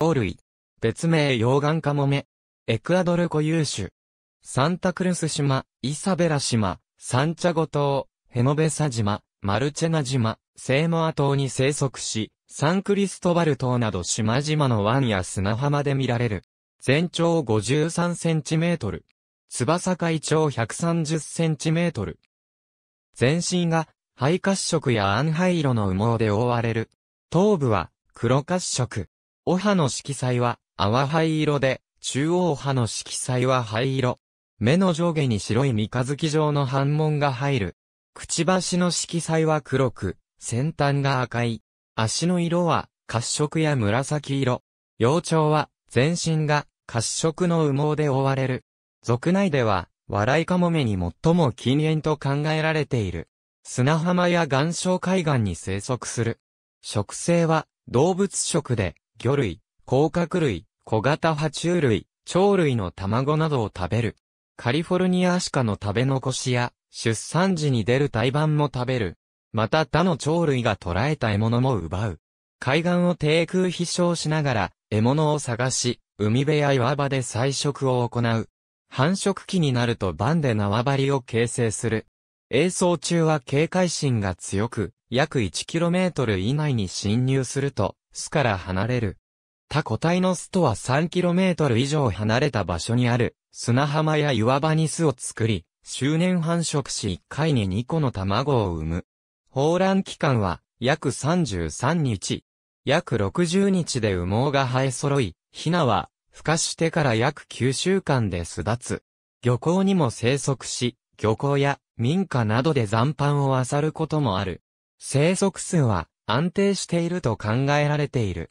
ル類。別名溶岩カモメ。エクアドル固有種。サンタクルス島、イサベラ島、サンチャゴ島、ヘノベサ島、マルチェナ島、セーモア島に生息し、サンクリストバル島など島々の湾や砂浜で見られる。全長53センチメートル。翼海長130センチメートル。全身が灰褐色や暗灰色の羽毛で覆われる。頭部は黒褐色。お葉の色彩は淡灰色で、中央葉の色彩は灰色。目の上下に白い三日月状の斑紋が入る。くちばしの色彩は黒く、先端が赤い。足の色は褐色や紫色。幼鳥は全身が褐色の羽毛で覆われる。族内では、笑いかもめに最も禁煙と考えられている。砂浜や岩礁海岸に生息する。植生は動物食で、魚類、甲殻類、小型爬虫類、鳥類の卵などを食べる。カリフォルニアアシカの食べ残しや、出産時に出る胎盤も食べる。また他の鳥類が捕らえた獲物も奪う。海岸を低空飛翔しながら、獲物を探し、海辺や岩場で採食を行う。繁殖期になるとバンで縄張りを形成する。映像中は警戒心が強く、約 1km 以内に侵入すると、巣から離れる。他個体の巣とは 3km 以上離れた場所にある砂浜や岩場に巣を作り、周年繁殖し1回に2個の卵を産む。放卵期間は約33日。約60日で羽毛が生え揃い、ヒナは孵化してから約9週間で巣立つ。漁港にも生息し、漁港や民家などで残飯を漁ることもある。生息数は安定していると考えられている。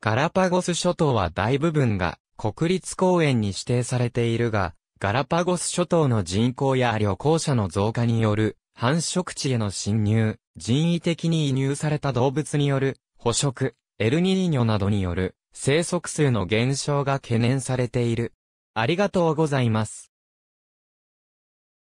ガラパゴス諸島は大部分が国立公園に指定されているが、ガラパゴス諸島の人口や旅行者の増加による繁殖地への侵入、人為的に移入された動物による捕食、エルニーニョなどによる生息数の減少が懸念されている。ありがとうございます。